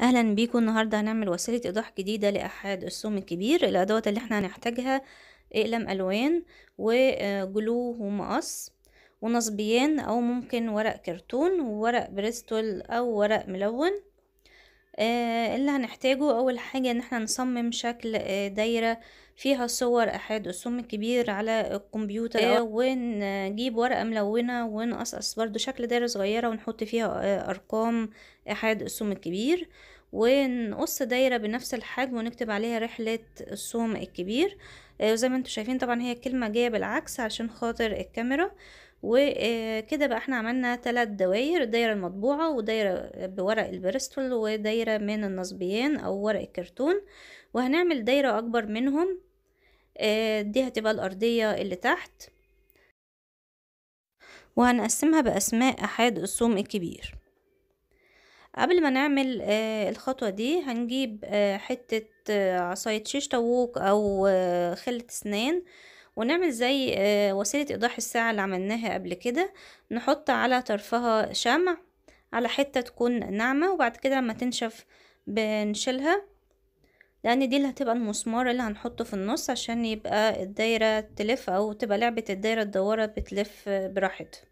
اهلا بيكم النهارده هنعمل وسيله ايضاح جديده لاحاد السوم الكبير الادوات اللي احنا هنحتاجها اقلم الوان وجلو ومقص ونصبيان او ممكن ورق كرتون وورق بريستول او ورق ملون آه، اللي هنحتاجه اول حاجه ان احنا نصمم شكل آه، دايره فيها صور احاد السوم الكبير على الكمبيوتر إيه. ونجيب ورقه ملونه ونقصقص برضو شكل دايره صغيره ونحط فيها آه، ارقام احاد السوم الكبير ونقص دايرة بنفس الحجم ونكتب عليها رحلة الصوم الكبير آه، وزي ما انتم شايفين طبعا هي الكلمة جاية بالعكس عشان خاطر الكاميرا وكده بقى احنا عملنا ثلاث دوائر الدايره المطبوعة ودايرة بورق البريستول ودايرة من النصبيان او ورق الكرتون وهنعمل دايرة اكبر منهم آه، دي هتبقى الارضية اللي تحت وهنقسمها بأسماء أحاد الصوم الكبير قبل ما نعمل آه، الخطوة دي هنجيب آه، حتة آه، عصاية شيش طاووق أو خلة اسنان ونعمل زي وسيلة إيضاح الساعة اللي عملناها قبل كده نحط على طرفها شمع على حتة تكون ناعمة وبعد كده لما تنشف بنشيلها لأن دي اللي هتبقى المسمار اللي هنحطه في النص عشان يبقى الدايرة تلف أو تبقى لعبة الدايرة الدوارة بتلف براحتها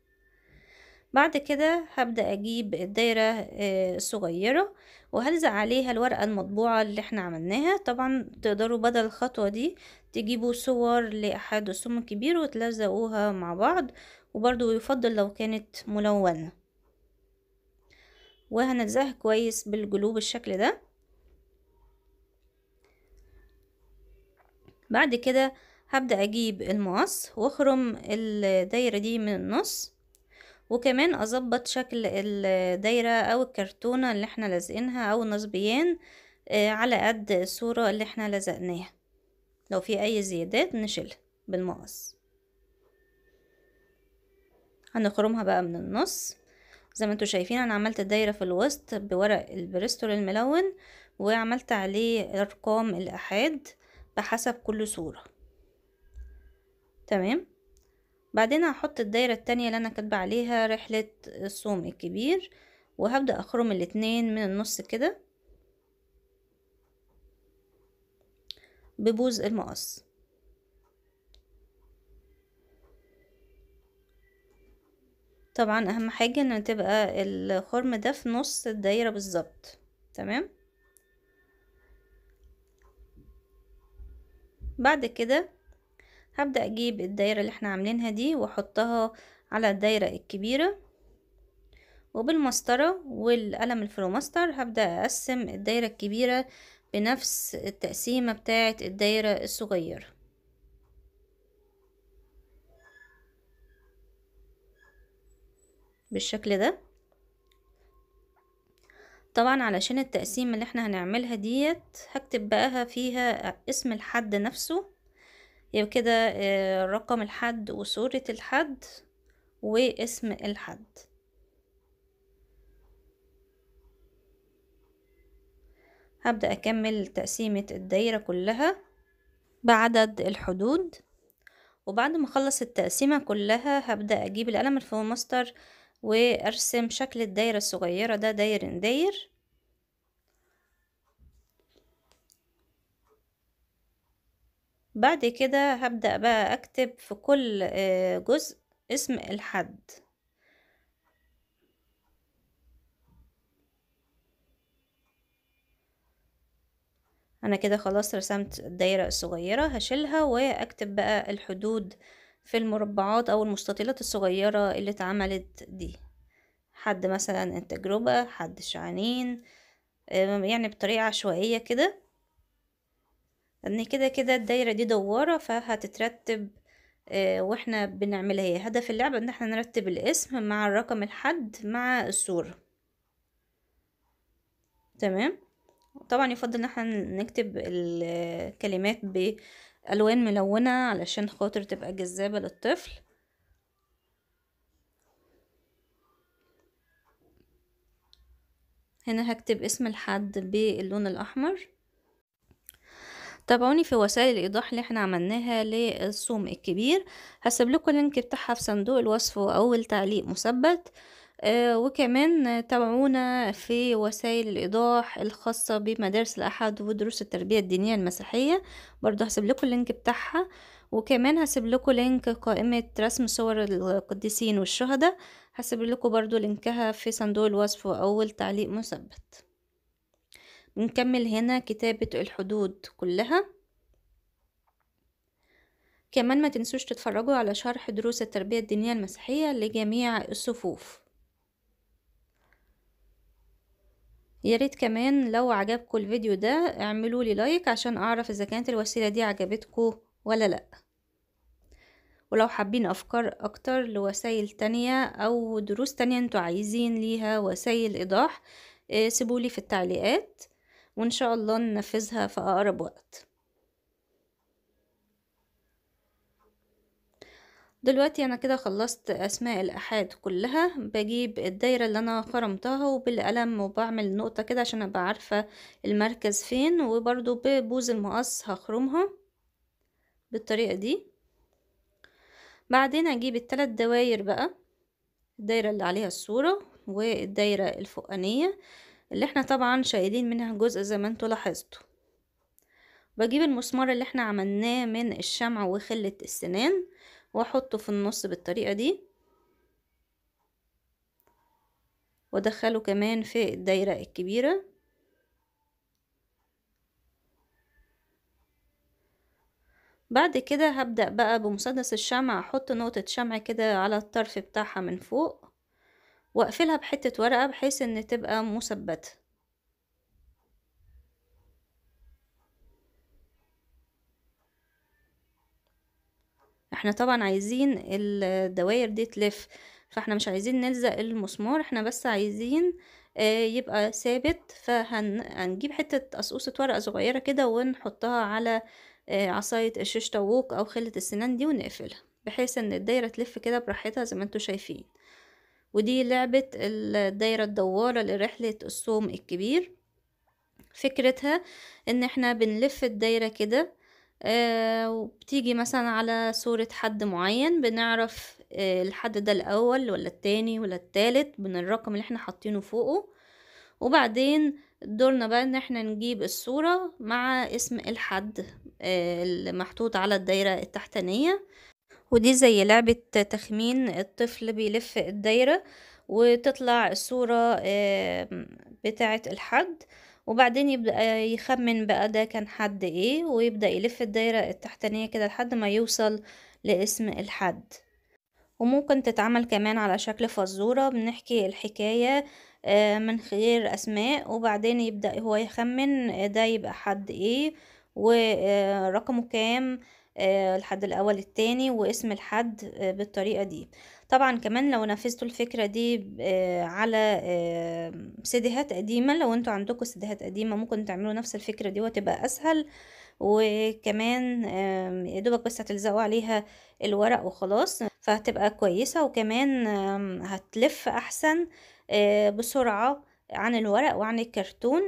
بعد كده هبدأ أجيب الدايرة آه، الصغيرة وهلزق عليها الورقة المطبوعة اللي احنا عملناها طبعا تقدروا بدل الخطوة دي تجيبوا صور لأحد السم الكبير وتلزقوها مع بعض وبرضو يفضل لو كانت ملونة وهنلزقها كويس بالجلوب بالشكل ده بعد كده هبدأ أجيب المقص واخرم الدايرة دي من النص وكمان اظبط شكل الدايرة او الكرتونة اللي احنا لازقينها او نصبيان آه، على قد الصورة اللي احنا لزقناها لو في اي زيادات نشيلها بالمقص هنخرمها بقى من النص زي ما انتوا شايفين انا عملت الدايرة في الوسط بورق البريستول الملون وعملت عليه ارقام الاحاد بحسب كل صورة تمام بعدين هحط الدايرة التانية اللي انا كاتبة عليها رحلة الصوم الكبير وهبدأ اخرم الاتنين من النص كده ببوز المقص طبعا اهم حاجة ان تبقى الخرم ده في نص الدايرة بالظبط تمام بعد كده هبدأ اجيب الدايرة اللي احنا عاملينها دي واحطها على الدايرة الكبيرة وبالمسطرة والقلم الفلوماستر هبدأ اقسم الدايرة الكبيرة بنفس التقسيمة بتاعة الدايرة الصغيرة بالشكل ده طبعا علشان التقسيمة اللي احنا هنعملها ديت هكتب بقى فيها اسم الحد نفسه يبقى كده آه، رقم الحد وصورة الحد واسم الحد هبدأ أكمل تقسيمة الدايرة كلها بعدد الحدود وبعد ما أخلص التقسيمة كلها هبدأ أجيب القلم الفوماستر وأرسم شكل الدايرة الصغيرة ده داير داير بعد كده هبدأ بقى أكتب في كل آه، جزء اسم الحد أنا كده خلاص رسمت الدايرة الصغيرة هشيلها وأكتب بقى الحدود في المربعات أو المستطيلات الصغيرة اللي اتعملت دي حد مثلا التجربة حد شعانين آه، يعني بطريقة عشوائية كده لان كده كده الدايره دي دواره فهتترتب آه، واحنا بنعملها ايه هدف اللعبه ان احنا نرتب الاسم مع الرقم الحد مع الصوره تمام طبعا يفضل ان احنا نكتب الكلمات بالوان ملونه علشان خاطر تبقى جذابه للطفل هنا هكتب اسم الحد باللون الاحمر تابعوني في وسائل الايضاح اللي احنا عملناها للصوم الكبير هسيب لكم اللينك بتاعها في صندوق الوصف او التعليق مثبت آه وكمان تابعونا في وسائل الإيضاح الخاصة بمدارس الأحد ودروس التربية الدينية المسيحية برضو هسيب لكم اللينك بتاعها وكمان هسيب لكم لينك قائمة رسم صور القديسين والشهداء هسيب لكم برضو لينكها في صندوق الوصف أو التعليق مثبت نكمل هنا كتابة الحدود كلها كمان ما تنسوش تتفرجوا على شرح دروس التربية الدينية المسيحية لجميع الصفوف ياريت كمان لو عجبكم الفيديو ده اعملوا لي لايك عشان اعرف اذا كانت الوسيلة دي عجبتكم ولا لا ولو حابين افكار اكتر لوسائل تانية او دروس تانية انتوا عايزين ليها وسائل ايضاح آه، سيبولي في التعليقات وإن شاء الله ننفذها في أقرب وقت دلوقتي أنا كده خلصت أسماء الأحاد كلها بجيب الدايرة اللي أنا خرمتها وبالقلم وبعمل نقطة كده عشان أبقى عارفة المركز فين وبرضو ببوز المقص هخرمها بالطريقة دي بعدين أجيب التلات دواير بقى الدايرة اللي عليها الصورة والدايرة الفوقانية اللي احنا طبعا شايلين منها جزء زي ما انتوا لاحظتوا بجيب المسمار اللي احنا عملناه من الشمع وخلة السنان واحطه في النص بالطريقة دي وادخله كمان في الدايرة الكبيرة بعد كده هبدأ بقى بمسدس الشمع احط نقطة شمع كده على الطرف بتاعها من فوق واقفلها بحتة ورقة بحيث ان تبقى مثبتة احنا طبعا عايزين الدواير دي تلف فاحنا مش عايزين نلزق المسمار احنا بس عايزين آه، يبقى ثابت فهنجيب حتة قصقصة ورقة صغيرة كده ونحطها على آه، عصاية الشيش طاووق او خلة السنان دي ونقفلها بحيث ان الدايرة تلف كده براحتها زي ما انتوا شايفين ودي لعبة الدايرة الدوارة لرحلة الصوم الكبير فكرتها ان احنا بنلف الدايرة كده آه وبتيجي مثلا على صورة حد معين بنعرف آه الحد ده الأول ولا التاني ولا التالت من الرقم اللي احنا حاطينه فوقه وبعدين دورنا بقى ان احنا نجيب الصورة مع اسم الحد آه المحطوط على الدايرة التحتانية ودي زي لعبة تخمين الطفل بيلف الدايرة وتطلع الصورة بتاعة الحد وبعدين يبدأ آه، يخمن بقى ده كان حد ايه ويبدأ يلف الدايرة التحتانية كده لحد ما يوصل لاسم الحد وممكن تتعمل كمان على شكل فزورة بنحكي الحكاية آه، من غير أسماء وبعدين يبدأ هو يخمن آه، ده يبقى حد ايه ورقمه كام آه، الحد الاول التاني واسم الحد آه، بالطريقة دي طبعا كمان لو نفذتوا الفكرة دي آه، على سيديهات قديمة لو انتوا عندكم سيديهات قديمة ممكن تعملوا نفس الفكرة دي وتبقى اسهل وكمان يا دوبك بس هتلزقوا عليها الورق وخلاص فهتبقى كويسة وكمان هتلف احسن بسرعة عن الورق وعن الكرتون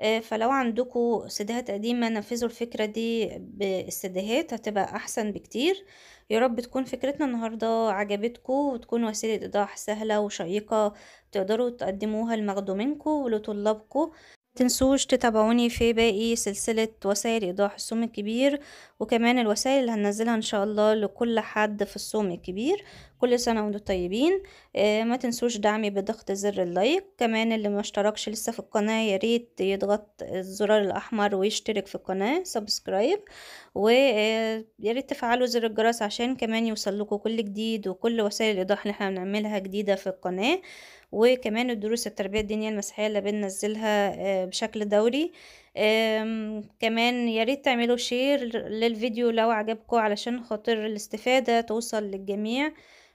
آه، فلو عندكم سيديهات قديمة نفذوا الفكرة دي بالسدهات هتبقى أحسن بكتير يا رب تكون فكرتنا النهاردة عجبتكم وتكون وسيلة إيضاح سهلة وشيقة تقدروا تقدموها لمخدومينكم ولطلابكم تنسوش تتابعوني في باقي سلسلة وسائل إيضاح الصوم الكبير وكمان الوسائل اللي هننزلها إن شاء الله لكل حد في الصوم الكبير كل سنة وانتم طيبين آه ما تنسوش دعمي بضغط زر اللايك كمان اللي ما اشتركش لسه في القناة ياريت يضغط الزرار الأحمر ويشترك في القناة سبسكرايب وياريت آه، تفعلوا زر الجرس عشان كمان يوصل لكم كل جديد وكل وسائل الإيضاح اللي احنا بنعملها جديدة في القناة وكمان الدروس التربية الدينية المسيحية اللي بننزلها آه، بشكل دوري كمان ياريت تعملوا شير للفيديو لو عجبكم علشان خاطر الاستفادة توصل للجميع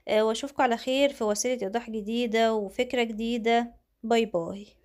آه، واشوفكم على خير في وسيلة ايضاح جديدة وفكرة جديدة باي باي